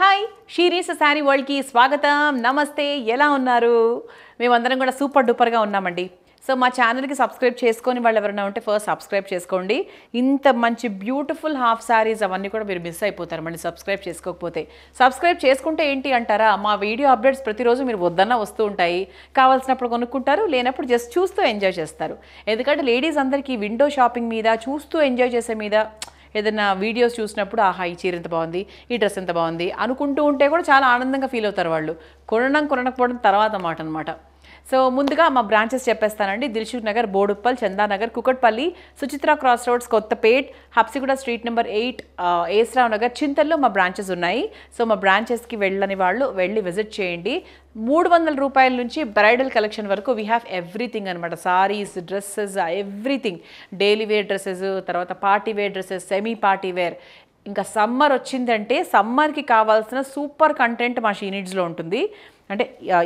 hi షీరీస్ sari వరల్డ్కి స్వాగతం నమస్తే ఎలా ఉన్నారు మేమందరం కూడా సూపర్ డూపర్గా ఉన్నామండి సో మా ఛానల్కి సబ్స్క్రైబ్ చేసుకొని వాళ్ళు ఎవరైనా ఉంటే ఫస్ట్ సబ్స్క్రైబ్ చేసుకోండి ఇంత మంచి బ్యూటిఫుల్ హాఫ్ శారీస్ అవన్నీ కూడా మీరు మిస్ అయిపోతారు మళ్ళీ సబ్స్క్రైబ్ చేసుకోకపోతే సబ్స్క్రైబ్ చేసుకుంటే ఏంటి అంటారా మా వీడియో అప్డేట్స్ ప్రతిరోజు మీరు వద్దన్నా వస్తూ ఉంటాయి కావాల్సినప్పుడు కొనుక్కుంటారు లేనప్పుడు జస్ట్ చూస్తూ ఎంజాయ్ చేస్తారు ఎందుకంటే లేడీస్ అందరికీ విండో షాపింగ్ మీద చూస్తూ ఎంజాయ్ చేసే మీద ఏదైనా వీడియోస్ చూసినప్పుడు ఆహా ఈ చీర ఎంత బాగుంది ఈ డ్రెస్ ఎంత బాగుంది అనుకుంటూ ఉంటే కూడా చాలా ఆనందంగా ఫీల్ అవుతారు వాళ్ళు కొనడం కొనకపోవడం తర్వాత మాట అనమాట సో ముందుగా మా బ్రాంచెస్ చెప్పేస్తానండి Dilsukh Nagar Boduppal Chandanagar Kukatpally Suchitra cross roads Kothapet Habsiguda street number eight A S Rao Nagar చింతల్లో మా బ్రాంచెస్ ఉన్నాయి సో మా బ్రాంచెస్కి వెళ్ళని వాళ్ళు వెళ్ళి విజిట్ చేయండి మూడు వందల రూపాయల నుంచి బ్రైడల్ కలెక్షన్ వరకు వీ హ్యావ్ ఎవ్రీథింగ్ అనమాట sarees dresses everything daily wear dresses తర్వాత party wear dresses semi party wear ఇంకా సమ్మర్ వచ్చిందంటే సమ్మర్కి కావాల్సిన సూపర్ కంటెంట్ మా షీనిడ్స్లో ఉంటుంది అంటే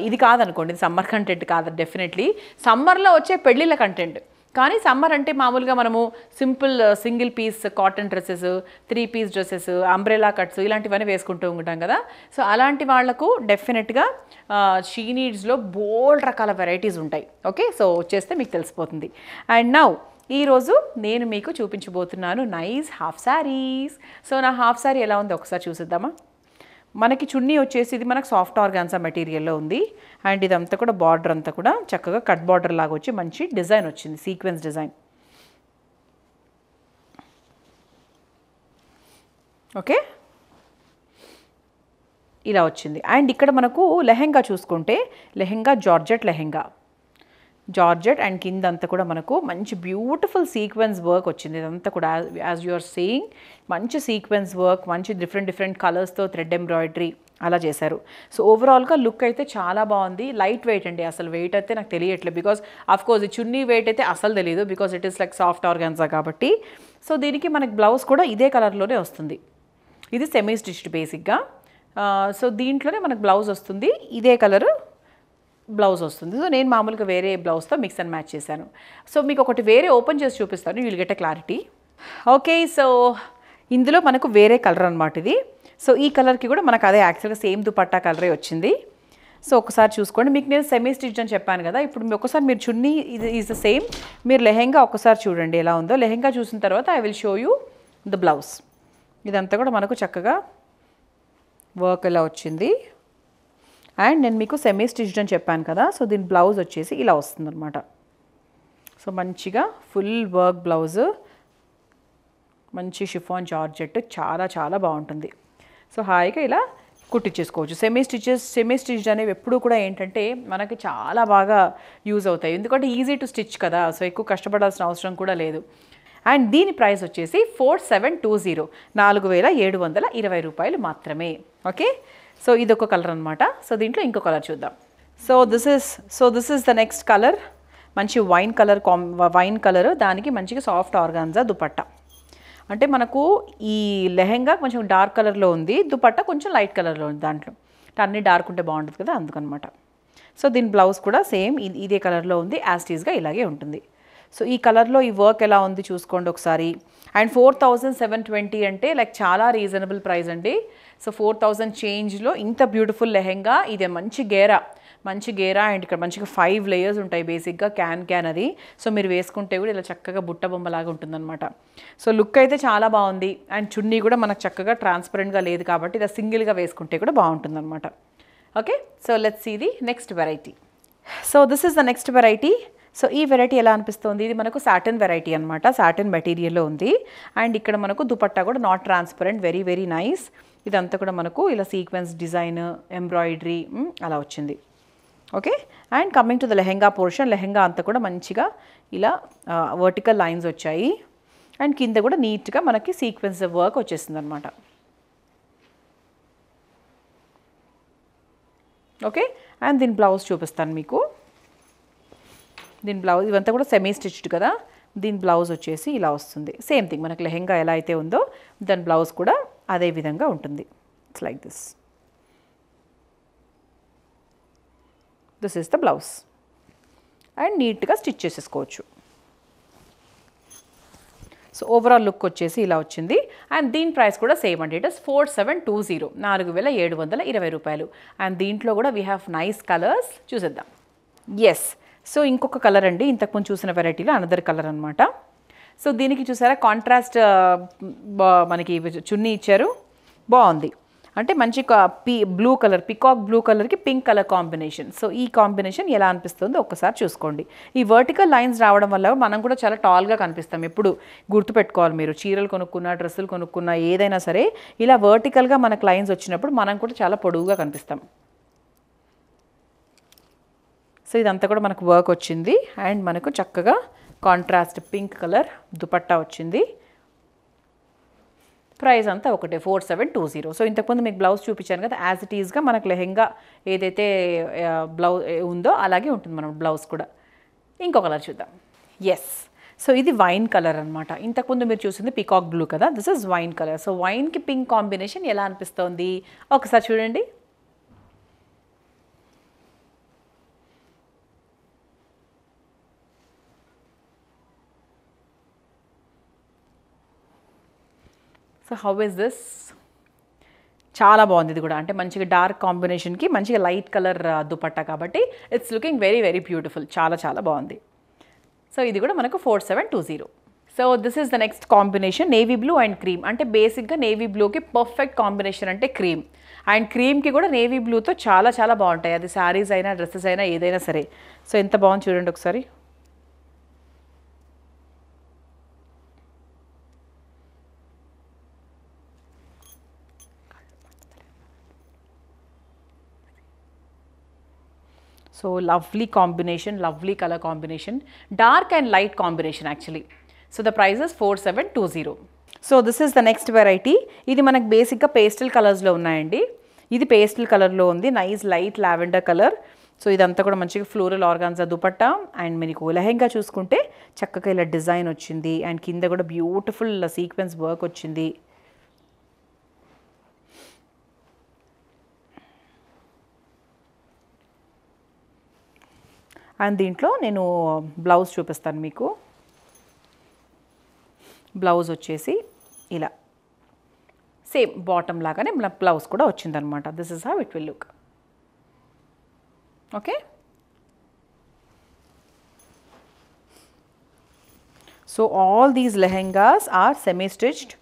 ఇది కాదనుకోండి సమ్మర్ కంటెంట్ కాదు డెఫినెట్లీ సమ్మర్లో వచ్చే పెళ్ళిళ్ళ కంటెంట్ కానీ సమ్మర్ అంటే మామూలుగా మనము simple single piece cotton dresses three piece dresses umbrella cuts ఇలాంటివన్నీ వేసుకుంటూ ఉంటాం కదా సో అలాంటి వాళ్లకు డెఫినెట్గా షీనీడ్స్లో బోల్డ్ రకాల వెరైటీస్ ఉంటాయి ఓకే సో వచ్చేస్తే మీకు తెలిసిపోతుంది అండ్ నౌ ఈరోజు నేను మీకు చూపించబోతున్నాను నైస్ హాఫ్ శారీస్ సో నా హాఫ్ శారీ ఎలా ఉందో ఒకసారి చూసిద్దామా మనకి చున్నీ వచ్చేసి ఇది మనకు సాఫ్ట్ ఆర్గాన్సా మెటీరియల్లో ఉంది అండ్ ఇదంతా కూడా బార్డర్ అంతా కూడా చక్కగా కట్ బార్డర్ లాగా వచ్చి మంచి డిజైన్ వచ్చింది సీక్వెన్స్ డిజైన్ ఓకే ఇలా వచ్చింది అండ్ ఇక్కడ మనకు లెహెంగా చూసుకుంటే lehenga georgette lehenga georgette and కింద అంతా కూడా మనకు మంచి బ్యూటిఫుల్ సీక్వెన్స్ వర్క్ వచ్చింది ఇదంతా కూడా యాజ్ యు ఆర్ సీయింగ్ మంచి సీక్వెన్స్ వర్క్ మంచి డిఫరెంట్ డిఫరెంట్ కలర్స్తో థ్రెడ్ ఎంబ్రాయిడరీ అలా చేశారు సో ఓవరాల్గా లుక్ అయితే చాలా బాగుంది లైట్ వెయిట్ అండి అసలు వెయిట్ అయితే నాకు తెలియట్లేదు because of course chunni weight అయితే అసలు తెలియదు because it is like soft organza కాబట్టి సో దీనికి మనకి బ్లౌజ్ కూడా ఇదే కలర్లోనే వస్తుంది ఇది సెమీ స్టిచ్డ్ బేసిక్గా సో దీంట్లోనే మనకు బ్లౌజ్ వస్తుంది ఇదే కలరు బ్లౌజ్ వస్తుంది సో నేను మామూలుగా వేరే బ్లౌజ్తో మిక్స్ అండ్ మ్యాచ్ చేశాను సో మీకు ఒకటి వేరే ఓపెన్ చేసి చూపిస్తాను you'll get a clarity okay so ఇందులో మనకు వేరే కలర్ అనమాట ఇది సో ఈ కలర్కి కూడా మనకు అదే యాక్చువల్గా సేమ్ దుపట్టా కలరే వచ్చింది సో ఒకసారి చూసుకోండి మీకు నేను సెమీ స్టిచ్ అని చెప్పాను కదా ఇప్పుడు మీ ఒకసారి మీరు చున్నీ ఇది ఈజ్ ద సేమ్ మీరు లెహెంగా ఒకసారి చూడండి ఎలా ఉందో లెహెంగా చూసిన తర్వాత I will show you the blouse ఇదంతా కూడా మనకు చక్కగా వర్క్ ఎలా వచ్చింది అండ్ నేను మీకు సెమీ స్టిచ్డ్ అని చెప్పాను కదా సో దీని బ్లౌజ్ వచ్చేసి ఇలా వస్తుందన్నమాట సో మంచిగా ఫుల్ వర్క్ బ్లౌజ్ మంచి షిఫాన్ జార్జెట్ చాలా చాలా బాగుంటుంది సో హాయిగా ఇలా కుట్టించేసుకోవచ్చు సెమీ స్టిచెస్ సెమీ స్టిచ్ అనేవి ఎప్పుడు కూడా ఏంటంటే మనకి చాలా బాగా యూజ్ అవుతాయి ఎందుకంటే ఈజీ టు స్టిచ్ కదా సో ఎక్కువ కష్టపడాల్సిన అవసరం కూడా లేదు అండ్ దీని ప్రైస్ వచ్చేసి ఫోర్ సెవెన్ టూ జీరో నాలుగు వేల ఏడు వందల ఇరవై రూపాయలు మాత్రమే ఓకే సో ఇది ఒక కలర్ అనమాట సో దీంట్లో ఇంకో కలర్ చూద్దాం so this is so this is the next colour మంచి వైన్ కలర్ కాం వైన్ కలర్ దానికి మంచిగా సాఫ్ట్ ఆర్గాన్జా దుపట్ట అంటే మనకు ఈ లెహెంగా కొంచెం డార్క్ కలర్లో ఉంది దుపట్ట కొంచెం లైట్ కలర్లో ఉంది దాంట్లో అన్నీ డార్క్ ఉంటే బాగుంటుంది కదా అందుకనమాట సో దీని బ్లౌజ్ కూడా సేమ్ ఇదే కలర్లో ఉంది యాస్టీస్గా ఇలాగే ఉంటుంది సో ఈ కలర్లో ఈ వర్క్ ఎలా ఉంది చూసుకోండి ఒకసారి అండ్ ఫోర్ సెవెన్ ట్వంటీ అంటే లైక్ చాలా రీజనబుల్ ప్రైస్ అండి సో ఫోర్ థౌజండ్ చేంజ్లో ఇంత బ్యూటిఫుల్ లెహెంగా ఇదే మంచి గేరా మంచి గేరా అండ్ ఇక్కడ మంచిగా ఫైవ్ లేయర్స్ ఉంటాయి బేసిక్గా క్యాన్ క్యాన్ అది సో మీరు వేసుకుంటే కూడా ఇలా చక్కగా బుట్ట బొమ్మలాగా ఉంటుందన్నమాట సో లుక్ అయితే చాలా బాగుంది అండ్ చున్నీ కూడా మనకు చక్కగా ట్రాన్స్పరెంట్గా లేదు కాబట్టి ఇలా సింగిల్గా వేసుకుంటే కూడా బాగుంటుందన్నమాట okay so let's see the next variety so this is the next variety so ఈ వెరైటీ ఎలా అనిపిస్తుంది ఇది మనకు సాటిన్ వెరైటీ అనమాట సాటిన్ మెటీరియల్లో ఉంది అండ్ ఇక్కడ మనకు దుపట్టా కూడా not transparent very very nice ఇదంతా కూడా మనకు ఇలా సీక్వెన్స్ డిజైన్ ఎంబ్రాయిడరీ అలా వచ్చింది okay and coming to the lehenga portion lehenga అంతా కూడా మంచిగా ఇలా వర్టికల్ లైన్స్ వచ్చాయి అండ్ కింద కూడా నీట్గా మనకి సీక్వెన్స్ వర్క్ వచ్చేసింది అనమాట ఓకే అండ్ దీని బ్లౌజ్ చూపిస్తాను మీకు దీని బ్లౌజ్ ఇవంతా కూడా సెమీ స్టిచ్డ్ కదా దీని బ్లౌజ్ వచ్చేసి ఇలా వస్తుంది సేమ్ థింగ్ మనకు లెహెంగా ఎలా అయితే ఉందో దాని బ్లౌజ్ కూడా అదే విధంగా ఉంటుంది it's like this this is the blouse and నీట్గా స్టిచ్ చేసేసుకోవచ్చు సో ఓవరాల్ లుక్ వచ్చేసి ఇలా వచ్చింది అండ్ దీని ప్రైస్ కూడా సేమ్ అండి it is four seven two zero నాలుగు వేల ఏడు వందల ఇరవై రూపాయలు అండ్ దీంట్లో కూడా వీ హ్యావ్ నైస్ కలర్స్ చూసేద్దాం ఎస్ సో ఇంకొక కలర్ అండి ఇంతకుముందు చూసిన వెరైటీలో అనదర్ కలర్ అనమాట సో దీనికి చూసారా కాంట్రాస్ట్ మనకి చున్నీ ఇచ్చారు బాగుంది అంటే మంచి బ్లూ కలర్ పికాక్ బ్లూ కలర్కి పింక్ కలర్ కాంబినేషన్ సో ఈ కాంబినేషన్ ఎలా అనిపిస్తుందో ఒక్కసారి చూసుకోండి ఈ వర్టికల్ లైన్స్ రావడం వల్ల మనం కూడా చాలా టాల్గా కనిపిస్తాం ఎప్పుడు గుర్తుపెట్టుకోవాలి మీరు చీరలు కొనుక్కున్నా డ్రెస్సులు కొనుక్కున్నా ఏదైనా సరే ఇలా వర్టికల్గా మనకు లైన్స్ వచ్చినప్పుడు మనం కూడా చాలా పొడువుగా కనిపిస్తాం సో ఇదంతా కూడా మనకు వర్క్ వచ్చింది అండ్ మనకు చక్కగా కాంట్రాస్ట్ పింక్ కలర్ దుపట్టా వచ్చింది ప్రైస్ అంతా ఒకటే four seven two zero so ఇంతకుముందు మీకు బ్లౌజ్ చూపించాను కదా యాజ్ ఇట్ ఈజ్గా మనకు లెహెంగా ఏదైతే బ్లౌజ్ ఉందో అలాగే ఉంటుంది మనం బ్లౌజ్ కూడా ఇంకో కలర్ చూద్దాం ఎస్ సో ఇది వైన్ కలర్ అనమాట ఇంతకుముందు మీరు చూసింది పీకాక్ బ్లూ కదా this is wine colour so వైన్కి పింక్ కాంబినేషన్ ఎలా అనిపిస్తోంది ఒకసారి చూడండి సో హౌ ఇస్ దిస్ చాలా బాగుంది ఇది కూడా అంటే మంచిగా డార్క్ కాంబినేషన్కి మంచిగా లైట్ కలర్ దుపట్ట కాబట్టి it's looking very very beautiful చాలా చాలా బాగుంది సో ఇది కూడా మనకు four seven two zero so this is the next combination navy blue and cream అంటే బేసిక్గా నేవీ బ్లూకి పర్ఫెక్ట్ కాంబినేషన్ అంటే క్రీమ్ అండ్ క్రీమ్కి కూడా నేవీ బ్లూతో చాలా చాలా బాగుంటాయి అది శారీస్ అయినా డ్రెస్సెస్ అయినా ఏదైనా సరే సో ఎంత బాగుంది చూడండి ఒకసారి so lovely combination lovely colour combination dark and light combination actually so the prices four seven two zero so this is the next variety ఇది మనకు బేసిక్గా పేస్టల్ కలర్స్లో ఉన్నాయండి ఇది పేస్టల్ కలర్లో ఉంది nice light lavender colour so ఇదంతా కూడా మంచిగా ఫ్లోరల్ ఆర్గాన్జా దుపట్ట అండ్ మీకు లెహెంగా చూసుకుంటే చక్కగా ఇలా డిజైన్ వచ్చింది అండ్ కింద కూడా బ్యూటిఫుల్ సీక్వెన్స్ వర్క్ వచ్చింది అండ్ దీంట్లో నేను బ్లౌజ్ చూపిస్తాను మీకు బ్లౌజ్ వచ్చేసి ఇలా సేమ్ బాటమ్ లాగానే మన బ్లౌజ్ కూడా వచ్చిందనమాట this is how it will look okay so all these lehengas are semi stitched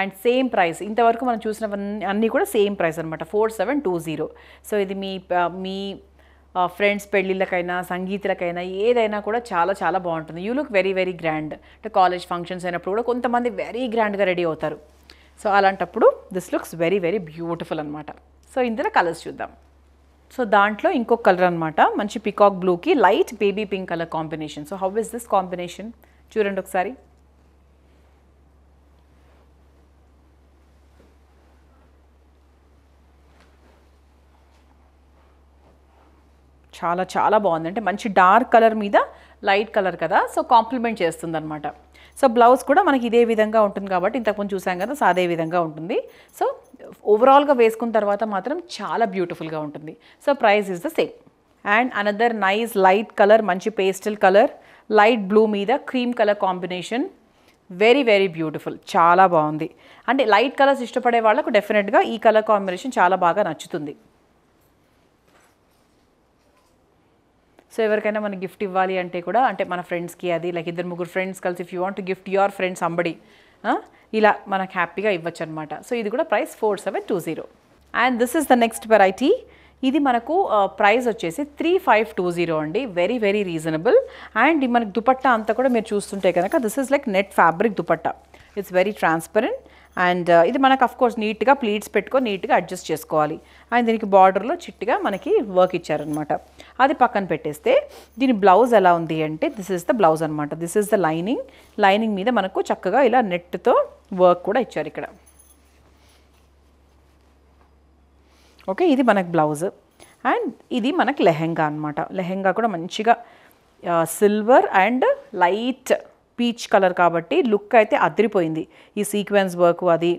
and same price ఇంతవరకు మనం చూసినవన్నీ అన్నీ కూడా సేమ్ ప్రైస్ అనమాట four seven two zero so ఇది మీ మీ ఫ్రెండ్స్ పెళ్ళిళ్ళకైనా సంగీతులకైనా ఏదైనా కూడా చాలా చాలా బాగుంటుంది you look very very grand అంటే కాలేజ్ ఫంక్షన్స్ అయినప్పుడు కూడా కొంతమంది వెరీ గ్రాండ్గా రెడీ అవుతారు సో అలాంటప్పుడు this looks very very beautiful అనమాట సో ఇందులో కలర్స్ చూద్దాం సో దాంట్లో ఇంకొక కలర్ అనమాట మంచి పికాక్ బ్లూకి light baby pink colour combination so how is this combination చూడండి ఒకసారి చాలా చాలా బాగుంది అంటే మంచి డార్క్ కలర్ మీద లైట్ కలర్ కదా సో కాంప్లిమెంట్ చేస్తుంది అనమాట సో బ్లౌజ్ కూడా మనకి ఇదే విధంగా ఉంటుంది కాబట్టి ఇంతకుముందు చూసాం కదా సో అదే విధంగా ఉంటుంది సో ఓవరాల్గా వేసుకున్న తర్వాత మాత్రం చాలా బ్యూటిఫుల్గా ఉంటుంది so price is the same and another nice light colour మంచి పేస్టల్ కలర్ లైట్ బ్లూ మీద cream colour combination very very beautiful చాలా బాగుంది అంటే లైట్ కలర్స్ ఇష్టపడే వాళ్ళకు డెఫినెట్గా ఈ కలర్ కాంబినేషన్ చాలా బాగా నచ్చుతుంది సో ఎవరికైనా మనం గిఫ్ట్ ఇవ్వాలి అంటే కూడా అంటే మన ఫ్రెండ్స్కి అది లైక్ ఇద్దరు ముగ్గురు ఫ్రెండ్స్ కలిసి if you want gift your friends అంబడి ఇలా మనకు హ్యాపీగా ఇవ్వచ్చు అనమాట సో ఇది కూడా price four seven two zero and this is the next variety ఇది మనకు ప్రైస్ వచ్చేసి త్రీ ఫైవ్ టూ జీరో అండి వెరీ వెరీ రీజనబుల్ అండ్ మనకు దుపట్టా అంతా కూడా మీరు చూస్తుంటే కనుక this is like net fabric dupatta it's very transparent and uh, ఇది మనకు అఫ్ కోర్స్ నీట్గా ప్లీట్స్ పెట్టుకొని నీట్గా అడ్జస్ట్ చేసుకోవాలి అండ్ దీనికి బార్డర్లో చిట్టిగా మనకి వర్క్ ఇచ్చారనమాట అది పక్కన పెట్టేస్తే దీని బ్లౌజ్ ఎలా ఉంది అంటే దిస్ ఇస్ ద బ్లౌజ్ అనమాట this is the lining lining మీద మనకు చక్కగా ఇలా నెట్తో వర్క్ కూడా ఇచ్చారు ఇక్కడ ఓకే ఇది మనకు బ్లౌజ్ అండ్ ఇది మనకు లెహెంగా అనమాట లెహెంగా కూడా మంచిగా silver uh, and light peach colour కాబట్టి లుక్ అయితే అదిరిపోయింది ఈ సీక్వెన్స్ వర్క్ అది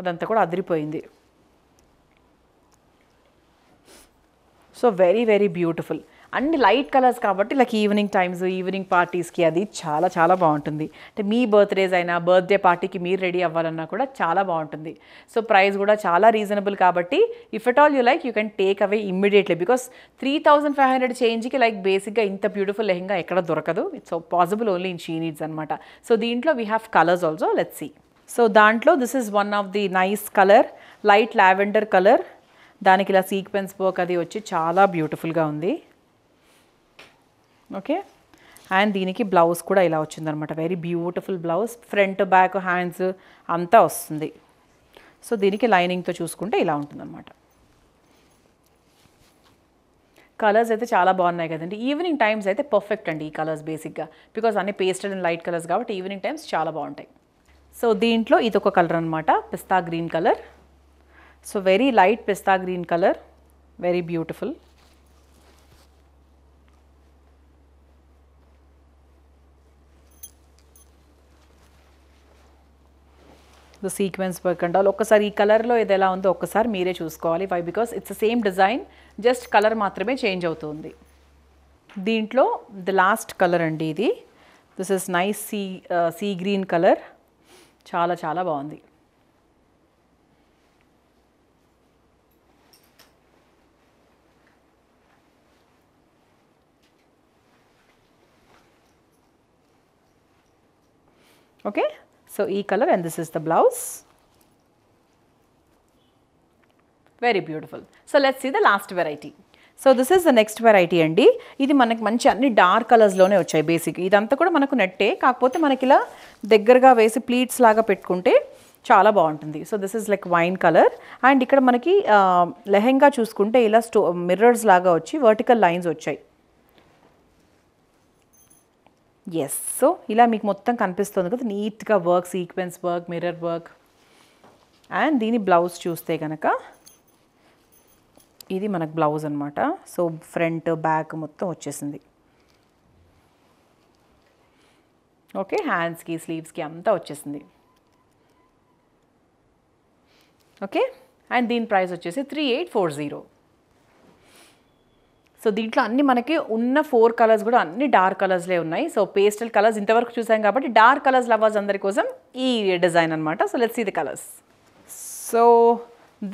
అదంతా కూడా అదిరిపోయింది సో వెరీ వెరీ బ్యూటిఫుల్ అన్ని లైట్ కలర్స్ కాబట్టి లైక్ ఈవినింగ్ టైమ్స్ ఈవినింగ్ పార్టీస్కి అది చాలా చాలా బాగుంటుంది అంటే మీ బర్త్డేస్ అయినా బర్త్డే పార్టీకి మీరు రెడీ అవ్వాలన్నా కూడా చాలా బాగుంటుంది సో ప్రైస్ కూడా చాలా రీజనబుల్ కాబట్టి if at all you like you can take away immediately because three thousand five hundred చేంజ్కి లైక్ బేసిక్గా ఇంత బ్యూటిఫుల్ లెహంగా ఎక్కడ దొరకదు it's possible only in she needs అనమాట సో దీంట్లో we have colours also let see so దాంట్లో this is one of the nice colour light lavender colour దానికి ఇలా సీక్వెన్స్ వర్క్ అది వచ్చి చాలా బ్యూటిఫుల్గా ఉంది ఓకే అండ్ దీనికి బ్లౌజ్ కూడా ఇలా వచ్చిందనమాట very beautiful blouse front back hands అంతా వస్తుంది సో దీనికి లైనింగ్తో చూసుకుంటే ఇలా ఉంటుందన్నమాట కలర్స్ అయితే చాలా బాగున్నాయి కదండి ఈవినింగ్ టైమ్స్ అయితే పర్ఫెక్ట్ అండి ఈ కలర్స్ బేసిక్గా బికాజ్ అన్ని పేస్టల్ అండ్ లైట్ కలర్స్ కాబట్టి ఈవినింగ్ టైమ్స్ చాలా బాగుంటాయి సో దీంట్లో ఇదొక కలర్ అనమాట pista green colour so very light pista green colour very beautiful the sequence work and all ఒకసారి ఈ కలర్లో ఇది ఎలా ఉందో ఒక్కసారి మీరే చూసుకోవాలి why because it's same design just colour మాత్రమే చేంజ్ అవుతుంది దీంట్లో ద లాస్ట్ కలర్ అండి ఇది this is nice sea sea green colour చాలా చాలా బాగుంది ఓకే సో ఈ colour and this is the blouse very beautiful so let's see the last variety so this is the next variety అండి ఇది మనకి మంచి అన్ని డార్క్ కలర్స్లోనే వచ్చాయి బేసిక్ ఇదంతా కూడా మనకు నెట్టే కాకపోతే మనకి ఇలా దగ్గరగా వేసి ప్లీట్స్ లాగా పెట్టుకుంటే చాలా బాగుంటుంది so this is like wine colour and ఇక్కడ మనకి లెహెంగా చూసుకుంటే ఇలా స్టో మిర్రర్స్ లాగా వచ్చి వర్టికల్ లైన్స్ వచ్చాయి ఎస్ సో ఇలా మీకు మొత్తం కనిపిస్తుంది కదా నీట్గా work sequence work mirror work and దీని బ్లౌజ్ చూస్తే కనుక ఇది మనకు బ్లౌజ్ అనమాట సో ఫ్రంట్ బ్యాక్ మొత్తం వచ్చేసింది ఓకే హ్యాండ్స్కి స్లీవ్స్కి అంతా వచ్చేసింది ఓకే అండ్ దీని ప్రైస్ వచ్చేసి three eight four zero so దీంట్లో అన్ని మనకి ఉన్న ఫోర్ కలర్స్ కూడా అన్ని డార్క్ కలర్స్లే ఉన్నాయి సో పేస్టల్ కలర్స్ ఇంతవరకు చూసాం కాబట్టి డార్క్ కలర్స్ లవర్స్ అందరి కోసం ఈ డిజైన్ అనమాట so let's see the colours so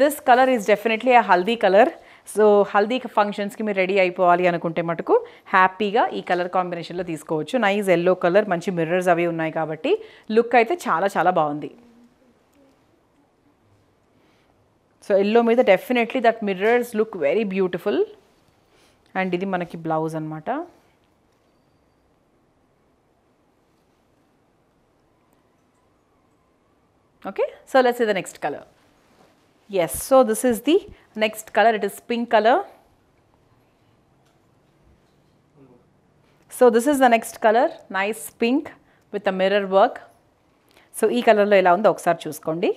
this colour is definitely ఆ హల్దీ కలర్ సో హల్దీ ఫంక్షన్స్కి మీరు రెడీ అయిపోవాలి అనుకుంటే మటుకు హ్యాపీగా ఈ కలర్ కాంబినేషన్లో తీసుకోవచ్చు నైస్ ఎల్లో కలర్ మంచి మిర్రర్స్ అవి ఉన్నాయి కాబట్టి లుక్ అయితే చాలా చాలా బాగుంది సో ఎల్లో మీద definitely that mirrors look very beautiful and ఇది blouse blouse mata, okay so let's see the next color yes so this is the next color it is pink color so this is the next color nice pink with a mirror work so e color lo ila oxar choose chuskondi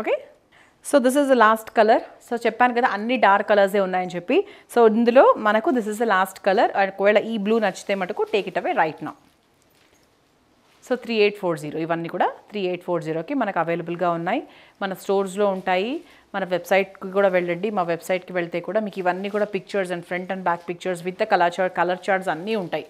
okay so this is the last colour so చెప్పాను కదా అన్ని dark కలర్సే ఉన్నాయని చెప్పి so ఇందులో మనకు this is the last colour ఒకవేళ ఈ బ్లూ నచ్చితే మటుకు టేక్ ఇట్ అవే రైట్ నా so three eight four zero ఇవన్నీ కూడా త్రీ ఎయిట్ ఫోర్ జీరోకి మనకు అవైలబుల్గా ఉన్నాయి మన స్టోర్స్లో ఉంటాయి మన వెబ్సైట్కి కూడా వెళ్ళండి మా వెబ్సైట్కి వెళ్తే కూడా మీకు ఇవన్నీ కూడా pictures and front and back pictures with colour chart colour charts అన్నీ ఉంటాయి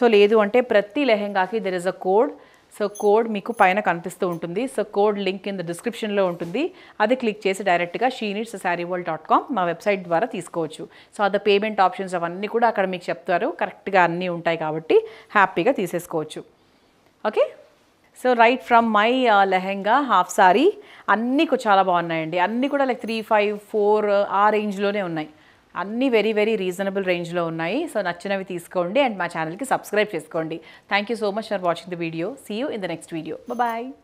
సో లేదు అంటే ప్రతి లెహెంగాకి there is a code so code మీకు పైన కనిపిస్తూ ఉంటుంది so code link in the డిస్క్రిప్షన్లో ఉంటుంది అది క్లిక్ చేసి డైరెక్ట్గా షీనిట్స్ శారీ వరల్డ్ డాట్ కామ్ మా వెబ్సైట్ ద్వారా తీసుకోవచ్చు సో అది పేమెంట్ ఆప్షన్స్ అవన్నీ కూడా అక్కడ మీకు చెప్తారు కరెక్ట్గా అన్నీ ఉంటాయి కాబట్టి హ్యాపీగా తీసేసుకోవచ్చు okay so right from my lehenga half sari అన్నీ చాలా బాగున్నాయండి అన్నీ కూడా లైక్ త్రీ ఫైవ్ ఫోర్ ఆ రేంజ్లోనే ఉన్నాయి అన్నీ వెరీ వెరీ రీజనబుల్ రేంజ్లో ఉన్నాయి సో నచ్చినవి తీసుకోండి అండ్ మా ఛానల్కి సబ్స్క్రైబ్ చేసుకోండి thank you so much for watching the video see you in the next video bye